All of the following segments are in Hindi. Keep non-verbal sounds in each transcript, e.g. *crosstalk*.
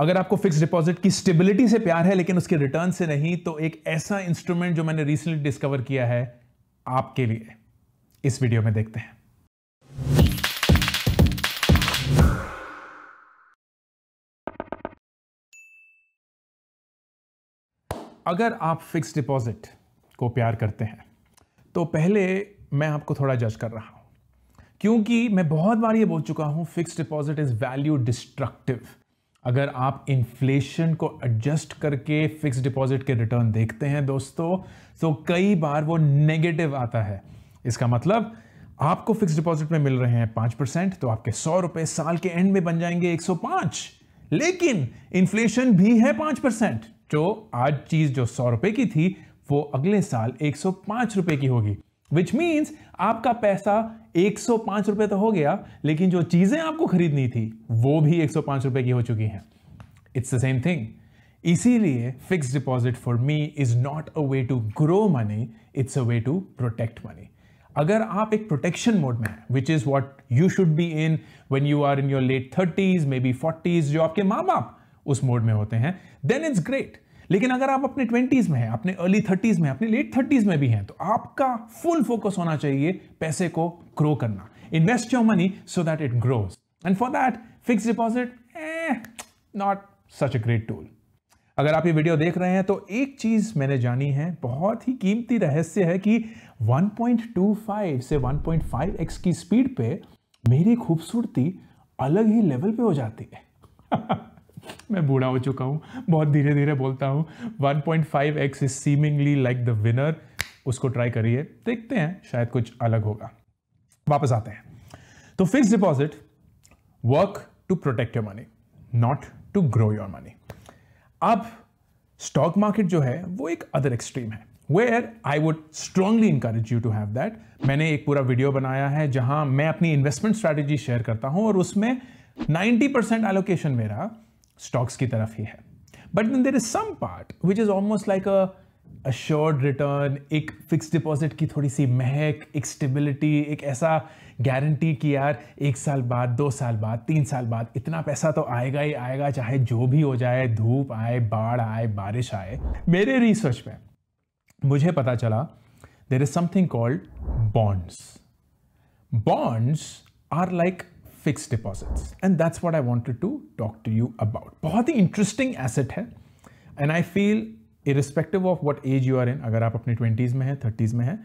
अगर आपको फिक्स डिपॉजिट की स्टेबिलिटी से प्यार है लेकिन उसके रिटर्न से नहीं तो एक ऐसा इंस्ट्रूमेंट जो मैंने रिसेंटली डिस्कवर किया है आपके लिए इस वीडियो में देखते हैं अगर आप फिक्स डिपॉजिट को प्यार करते हैं तो पहले मैं आपको थोड़ा जज कर रहा हूं क्योंकि मैं बहुत बार ये बोल चुका हूं fix deposit is value destructive अगर आप इन्फ्लेशन को एडजस्ट करके फिक्स डिपॉजिट के रिटर्न देखते हैं दोस्तों तो कई बार वो नेगेटिव आता है इसका मतलब आपको फिक्स डिपॉजिट में मिल रहे हैं पांच परसेंट तो आपके सौ रुपए साल के एंड में बन जाएंगे एक सौ पांच लेकिन इन्फ्लेशन भी है पांच परसेंट जो तो आज चीज जो सौ रुपए की थी वो अगले साल एक सौ पांच रुपए की होगी विच मीन्स आपका पैसा एक सौ रुपए तो हो गया लेकिन जो चीजें आपको खरीदनी थी वो भी एक सौ रुपए की हो चुकी हैं इट्स द सेम थिंग इसीलिए fix deposit for me is not a way to grow money it's a way to protect money अगर आप एक प्रोटेक्शन मोड में हैं which is what you should be in when you are in your late thirties maybe forties जो आपके माँ बाप उस मोड में होते हैं देन इट्स ग्रेट लेकिन अगर आप अपने ट्वेंटीज़ में हैं अपने अर्ली थर्टीज़ में अपने लेट थर्टीज़ में भी हैं तो आपका फुल फोकस होना चाहिए पैसे को ग्रो करना invest your money so that it grows and for that fix deposit not such a great tool अगर आप ये वीडियो देख रहे हैं तो एक चीज़ मैंने जानी है बहुत ही कीमती रहस्य है कि 1.25 से 1.5x की स्पीड पे मेरी खूबसूरती अलग ही लेवल पे हो जाती है *laughs* मैं बूढ़ा हो चुका हूँ बहुत धीरे धीरे बोलता हूँ 1.5x point five X is seemingly like the winner उसको ट्राई करिए देखते हैं शायद कुछ अलग होगा वापस आते हैं तो fix deposit work to protect your money not to grow your money अब स्टॉक मार्केट जो है वो एक अदर एक्सट्रीम है where I would strongly encourage you to have that मैंने एक पूरा वीडियो बनाया है जहां मैं अपनी इन्वेस्टमेंट स्ट्रैटेजी शेयर करता हूं और उसमें 90% एलोकेशन मेरा स्टॉक्स की तरफ ही है but there is some part which is almost like a assured return एक फिक्स डिपॉजिट की थोड़ी सी महक एक स्टेबिलिटी एक ऐसा गारंटी कि यार एक साल बाद दो साल बाद तीन साल बाद इतना पैसा तो आएगा ही आएगा चाहे जो भी हो जाए धूप आए बाढ़ आए बारिश आए मेरे रिसर्च में मुझे पता चला there is something called bonds bonds are like fixed deposits and that's what I wanted to talk to you about. बहुत ही interesting asset है and I feel irrespective of what age you are in, अगर आप अपने 20s में हैं, 30s में हैं,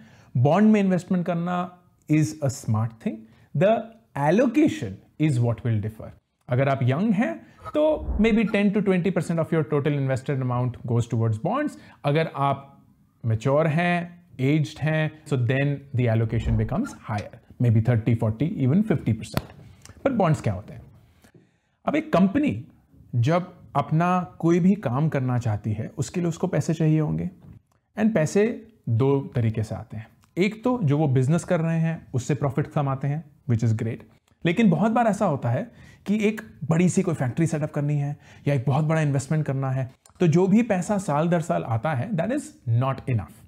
bond में investment करना is a smart thing. The allocation is what will differ. अगर आप young हैं, तो maybe 10 to 20 percent of your total invested amount goes towards bonds. अगर आप mature हैं, aged हैं, so then the allocation becomes higher. Maybe 30, 40, even 50 percent. पर बॉन्ड्स क्या होते हैं अब एक कंपनी जब अपना कोई भी काम करना चाहती है उसके लिए उसको पैसे चाहिए होंगे एंड पैसे दो तरीके से आते हैं एक तो जो वो बिजनेस कर रहे हैं उससे प्रॉफिट कमाते हैं विच इज़ ग्रेट लेकिन बहुत बार ऐसा होता है कि एक बड़ी सी कोई फैक्ट्री सेटअप करनी है या एक बहुत बड़ा इन्वेस्टमेंट करना है तो जो भी पैसा साल दर साल आता है that is not enough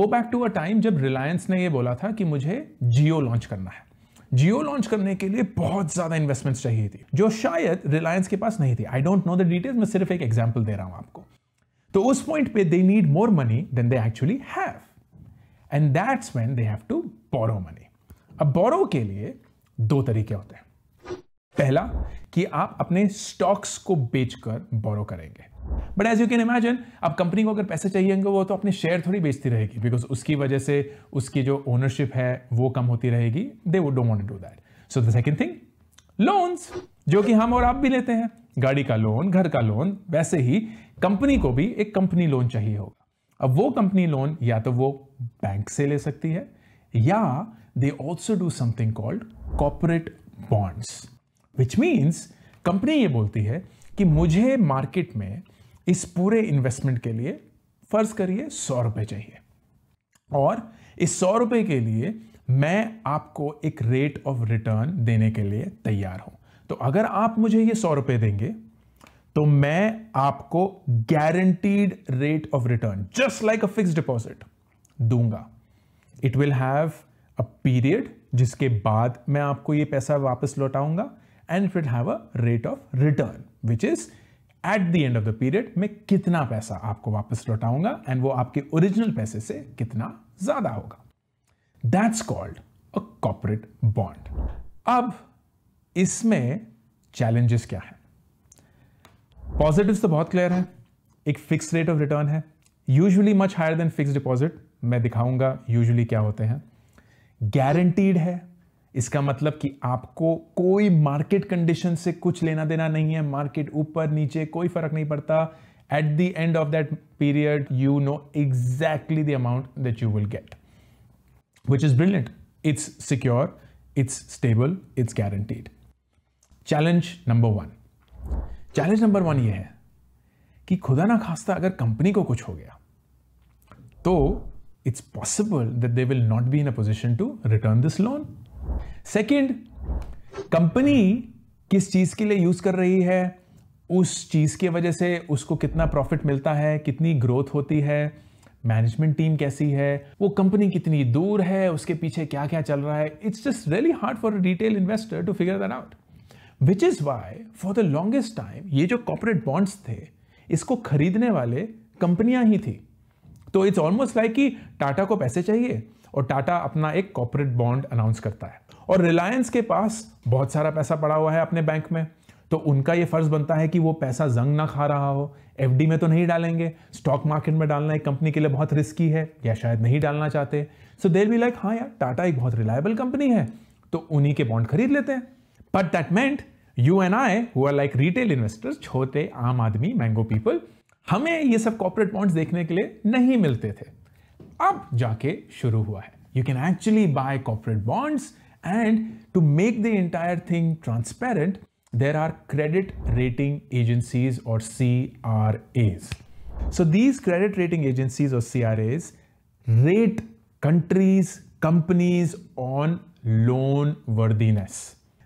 go back to a time जब रिलायंस ने ये बोला था कि मुझे जियो लॉन्च करना है जियो लॉन्च करने के लिए बहुत ज्यादा इन्वेस्टमेंट्स चाहिए थी जो शायद रिलायंस के पास नहीं थी I don't know the details मैं सिर्फ एक एग्जाम्पल दे रहा हूं आपको तो उस पॉइंट पे they need more money than they actually have and that's when they have to borrow money अब बोरो के लिए दो तरीके होते हैं पहला कि आप अपने स्टॉक्स को बेचकर बोरो करेंगे but as you can imagine अब कंपनी को अगर पैसे चाहिए होंगे वो तो अपने शेयर थोड़ी बेचती रहेगी बिकॉज उसकी वजह से उसकी जो ओनरशिप है वो कम होती रहेगी दे वो don't do that so the second thing loans जो कि हम और आप भी लेते हैं गाड़ी का लोन घर का लोन वैसे ही कंपनी को भी एक कंपनी लोन चाहिए होगा अब वो कंपनी लोन या तो वो बैंक से ले सकती है या they also do something called corporate bonds which means company ये बोलती है कि मुझे मार्केट में इस पूरे इन्वेस्टमेंट के लिए फर्ज करिए सौ रुपए चाहिए और इस सौ रुपए के लिए मैं आपको एक रेट ऑफ रिटर्न देने के लिए तैयार हूं तो अगर आप मुझे ये सौ रुपए देंगे तो मैं आपको guaranteed rate of return just like a fix deposit दूंगा it will have a period जिसके बाद मैं आपको ये पैसा वापस लौटाऊंगा and it will have a rate of return which is at the end of the period मैं कितना पैसा आपको वापस लौटाऊंगा एंड वो आपके ओरिजिनल पैसे से कितना ज्यादा होगा that's called a corporate bond अब इसमें चैलेंजेस क्या है पॉजिटिव्स तो बहुत क्लियर है एक फिक्स रेट ऑफ रिटर्न है usually much higher than fix deposit मैं दिखाऊंगा यूजुअली क्या होते हैं गारंटीड है इसका मतलब कि आपको कोई मार्केट कंडीशन से कुछ लेना देना नहीं है मार्केट ऊपर नीचे कोई फर्क नहीं पड़ता at the end of that period you know exactly the amount that you will get which is brilliant it's secure it's stable it's guaranteed challenge number one challenge number one ये है कि खुदा ना खास्ता अगर कंपनी को कुछ हो गया तो it's possible that they will not be in a position to return this loan second company किस चीज के लिए यूज कर रही है उस चीज की वजह से उसको कितना प्रॉफिट मिलता है कितनी ग्रोथ होती है मैनेजमेंट टीम कैसी है वो कंपनी कितनी दूर है उसके पीछे क्या क्या चल रहा है it's just really hard for retail investor to figure that out which is why for the longest time ये जो कॉपोरेट बॉन्ड्स थे इसको खरीदने वाले कंपनियां ही थी तो इट्स ऑलमोस्ट लाइक कि टाटा को पैसे चाहिए और टाटा अपना एक कॉपोरेट बॉन्ड अनाउंस करता है और रिलायंस के पास बहुत सारा पैसा पड़ा हुआ है अपने बैंक में तो उनका ये फर्ज बनता है कि वो पैसा जंग ना खा रहा हो एफ में तो नहीं डालेंगे स्टॉक मार्केट में डालना एक कंपनी के लिए बहुत रिस्की है या शायद नहीं डालना चाहते सो देर बी लाइक हाँ यार टाटा एक बहुत रिलायबल कंपनी है तो उन्हीं के बॉन्ड खरीद लेते हैं but that meant you and I who are like retail investors छोटे आम आदमी मैंगो पीपल हमें ये सब कॉपोरेट बॉन्ड्स देखने के लिए नहीं मिलते थे अब जाके शुरू हुआ है you can actually buy corporate bonds and to make the entire thing transparent there are credit rating agencies or CRAs so these credit rating agencies or CRAs rate countries companies on loan worthiness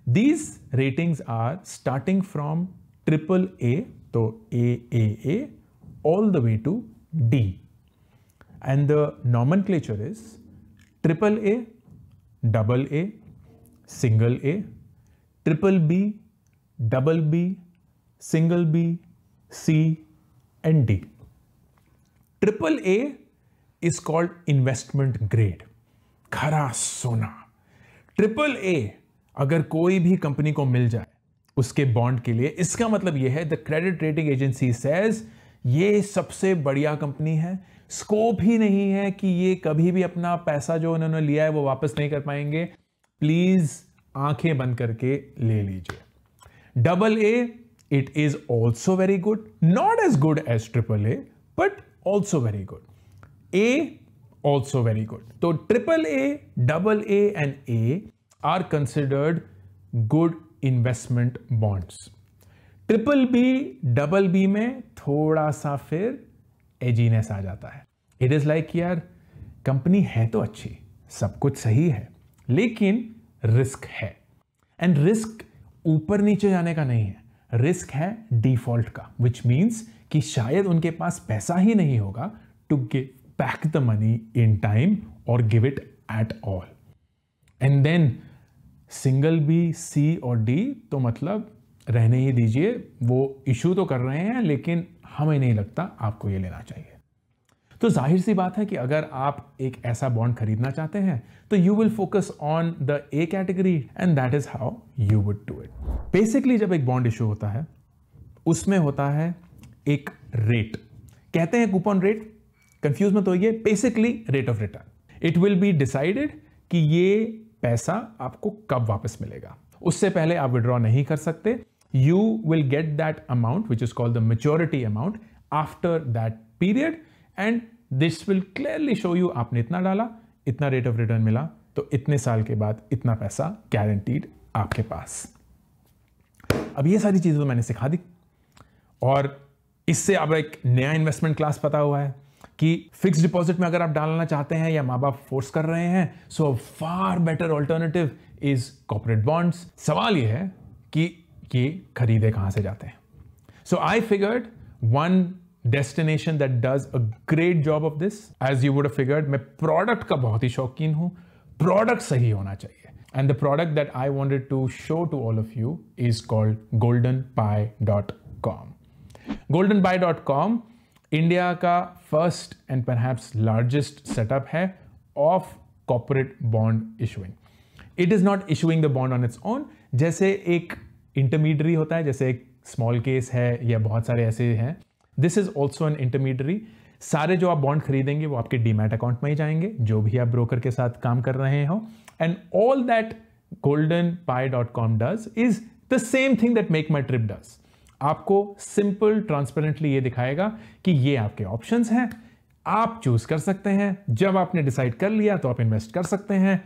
these ratings are starting from triple A तो A A A all the way to D and the nomenclature is triple A, double A, single A, triple B, double B, single B, C and D. Triple A is called investment grade, खरा सोना. ट्रिपल ए अगर कोई भी कंपनी को मिल जाए उसके बॉन्ड के लिए इसका मतलब यह है the credit rating agency says ये सबसे बढ़िया कंपनी है स्कोप ही नहीं है कि ये कभी भी अपना पैसा जो उन्होंने लिया है वो वापस नहीं कर पाएंगे प्लीज आंखें बंद करके ले लीजिए double A it is also very good not as good as triple A but also very good A also very good तो triple A double A and A are considered good investment bonds triple B double B में थोड़ा सा फिर एजीनेस आ जाता है इट इज़ लाइक यार कंपनी है तो अच्छी सब कुछ सही है लेकिन रिस्क है एंड रिस्क ऊपर नीचे जाने का नहीं है रिस्क है डिफॉल्ट का विच मीन्स कि शायद उनके पास पैसा ही नहीं होगा to give back the money in time or give it at all and then single B C or D तो मतलब रहने ही दीजिए वो इशू तो कर रहे हैं लेकिन हमें नहीं लगता आपको ये लेना चाहिए तो जाहिर सी बात है कि अगर आप एक ऐसा बॉन्ड खरीदना चाहते हैं तो you will focus on the A category and that is how you would do it basically जब एक बॉन्ड इशू होता है उसमें होता है एक रेट कहते हैं कूपन रेट कंफ्यूज मत होइए basically rate of return it will be decided कि ये पैसा आपको कब वापस मिलेगा उससे पहले आप विड्रॉ नहीं कर सकते you will get that amount, which is called the maturity amount, after that period. And this will clearly show you आपने इतना डाला इतना रेट ऑफ रिटर्न मिला तो इतने साल के बाद इतना पैसा गारंटीड आपके पास अब ये सारी चीज़ें तो मैंने सिखा दी और इससे अब एक नया इन्वेस्टमेंट क्लास पता हुआ है कि फिक्स डिपॉजिट में अगर आप डालना चाहते हैं या माँ बाप फोर्स कर रहे हैं so far better alternative is corporate bonds सवाल यह है कि कि खरीदे कहाँ से जाते हैं so I figured one destination that does a great job of this as you would figured मैं प्रोडक्ट का बहुत ही शौकीन हूँ प्रोडक्ट सही होना चाहिए and the to show to all of you is called Golden Pi dot com Golden called dot com India का first and perhaps largest setup है of corporate bond issuing it is not issuing the bond on its own जैसे एक इंटरमीडियरी होता है जैसे एक स्मॉल केस है या बहुत सारे ऐसे हैं this is also an intermediary सारे जो आप बॉन्ड खरीदेंगे वो आपके डीमैट अकाउंट में ही जाएंगे जो भी आप ब्रोकर के साथ काम कर रहे हो and all that Golden Pi dot com does is the same thing that make my trip does आपको सिंपल ट्रांसपेरेंटली ये दिखाएगा कि ये आपके ऑप्शंस हैं आप चूज कर सकते हैं जब आपने डिसाइड कर लिया तो आप इन्वेस्ट कर सकते हैं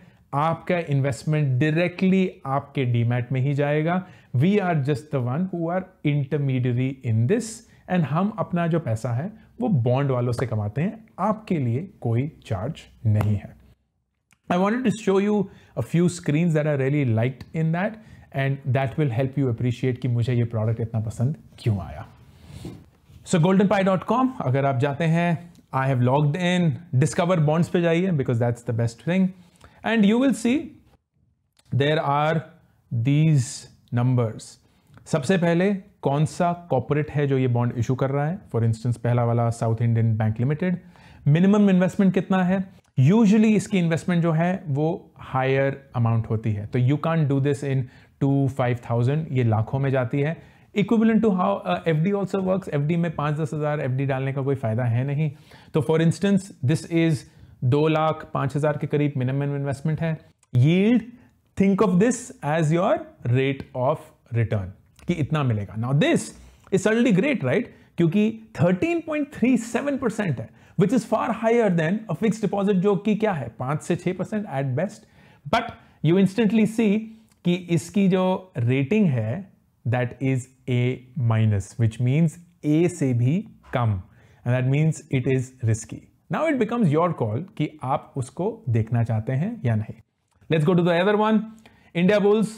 आपका इन्वेस्टमेंट डायरेक्टली आपके डीमैट में ही जाएगा we are just the one who are intermediary in this and हम अपना जो पैसा है वो बॉन्ड वालों से कमाते हैं आपके लिए कोई चार्ज नहीं है I want to show you a few screen that are really like in that and that will help you appreciate कि मुझे ये प्रोडक्ट इतना पसंद क्यों आया so Golden Pi dot com अगर आप जाते हैं I have logged in discover bonds पे जाइए because that's the best thing and you will see there are these numbers सबसे पहले कौन सा कॉपोरेट है जो ये बॉन्ड इशू कर रहा है फॉर इंस्टेंस पहला वाला South Indian Bank Limited minimum investment कितना है यूजली इसकी इन्वेस्टमेंट जो है वो हायर अमाउंट होती है तो you can do this in two five thousand ये लाखों में जाती है equivalent to how F D also work F D में पाँच दस हज़ार एफ डी डालने का कोई फायदा है नहीं तो फॉर इंस्टेंस दिस इज़ दो लाख पांच हज़ार के करीब मिनिमम इन्वेस्टमेंट है yield think of this as your rate of return कि इतना मिलेगा now this is suddenly great right क्योंकि 13.37 परसेंट है which is far higher than a fix deposit जो कि क्या है पांच से छह percent at best but you instantly see कि इसकी जो रेटिंग है that is A minus which means A से भी कम and that means it is risky now it becomes your call कि आप उसको देखना चाहते हैं या नहीं let's go to the other one Indiabulls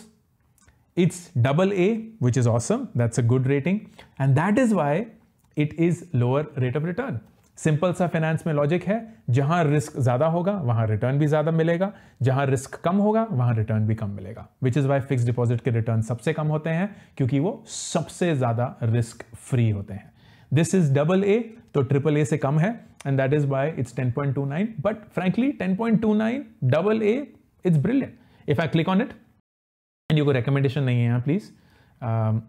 it's double A which is awesome that's a good rating and that is why it is lower rate of return simple सा फाइनेंस में लॉजिक है जहां रिस्क ज्यादा होगा वहां रिटर्न भी ज्यादा मिलेगा जहां रिस्क कम होगा वहां रिटर्न भी कम मिलेगा which is why fix deposit के रिटर्न सबसे कम होते हैं क्योंकि वो सबसे ज्यादा रिस्क फ्री होते हैं दिस इज डबल ए तो ट्रिपल ए से कम है and that is why it's 10.29. But frankly, 10.29 double A, it's brilliant. If I click on it, and you go recommendation nahi hai, please, um,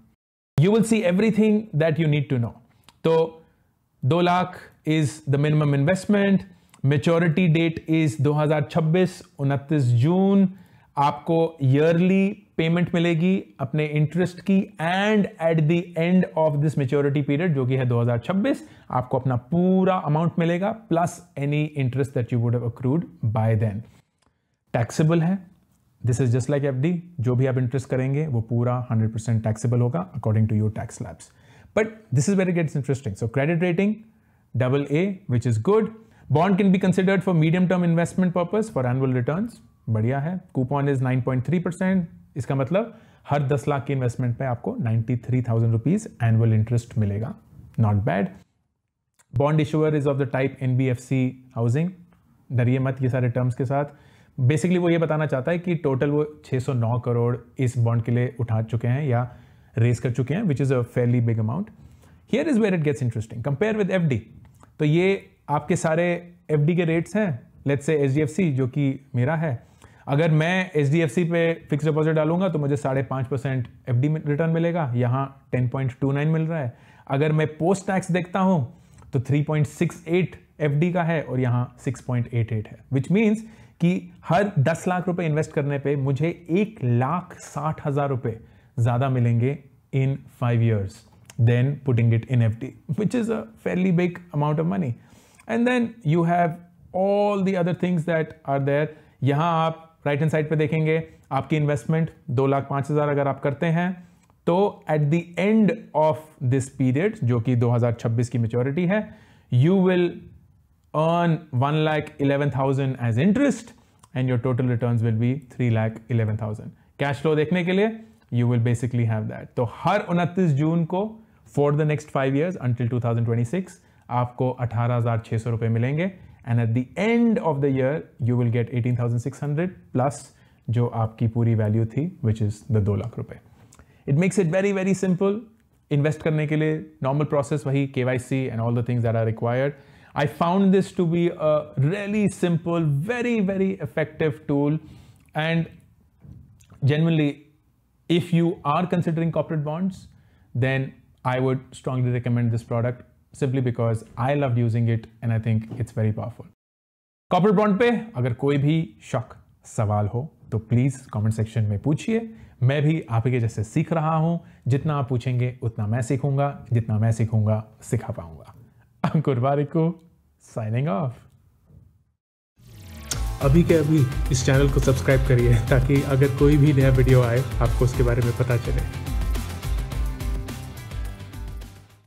you will see everything that you need to know. So, 2 lakh is the minimum investment. Maturity date is 2026, 29 June. आपको ईयरली पेमेंट मिलेगी अपने इंटरेस्ट की and at the end of this maturity period जो कि है 2026 आपको अपना पूरा अमाउंट मिलेगा plus any interest that you would have accrued by then taxable है this is just like FD जो भी आप इंटरेस्ट करेंगे वो पूरा 100% परसेंट टैक्सेबल होगा according to your tax slabs but this is very gets interesting so credit rating double A which is good bond can be considered for medium term investment purpose for annual returns बढ़िया है कूपन इज 9.3 परसेंट इसका मतलब हर 10 लाख की इन्वेस्टमेंट पे आपको ninety three thousand rupees annual interest मिलेगा not bad bond issuer is of the type N B F C housing डरिए मत ये सारे टर्म्स के साथ बेसिकली वो ये बताना चाहता है कि टोटल वो 609 करोड़ इस बॉन्ड के लिए उठा चुके हैं या रेस कर चुके हैं which is a fairly big amount here is where it gets interesting compare with F तो ये आपके सारे एफ के रेट्स हैं लेट्स से एच जो कि मेरा है अगर मैं एच डी एफ सी पे फिक्स डिपॉजिट डालूंगा तो मुझे साढ़े पाँच परसेंट एफ डी रिटर्न मिलेगा यहाँ टेन पॉइंट टू नाइन मिल रहा है अगर मैं पोस्ट टैक्स देखता हूँ तो three point six eight F D का है और यहाँ सिक्स पॉइंट एट एट है विच मीन्स कि हर दस लाख रुपए इन्वेस्ट करने पे मुझे एक लाख साठ हज़ार रुपये ज़्यादा मिलेंगे in five years then putting it in F D which is a fairly big amount of money and then you have all the other things that are there यहाँ आप राइट हैंड साइड पे देखेंगे आपकी इन्वेस्टमेंट दो लाख पाँच हज़ार अगर आप करते हैं तो at the end of this period जो कि 2026 की मेचोरिटी है you will earn one lakh eleven thousand as interest and your total return will be three lakh eleven thousand cash flow देखने के लिए you will basically have that तो हर उनतीस जून को for the next five years until 2026 आपको अठारह हज़ार छः सौ रुपये मिलेंगे and at the end of the year you will get 18600 plus jo aapki puri value thi which is the 2 lakh rupay it makes it very very simple invest karne ke liye normal process wahi kyc and all the things that are required i found this to be a really simple very very effective tool and generally, if you are considering corporate bonds then i would strongly recommend this product simply because I love using it and I think it's very powerful corporate bond पे अगर कोई भी शक सवाल हो तो प्लीज़ कमेंट सेक्शन में पूछिए मैं भी आपके जैसे सीख रहा हूं जितना आप पूछेंगे उतना मैं सीखूंगा जितना मैं सीखूंगा सिखा पाऊंगा अंकुर बारिक को साइनिंग ऑफ अभी के अभी इस चैनल को सब्सक्राइब करिए ताकि अगर कोई भी नया वीडियो आए आपको उसके बारे में पता चले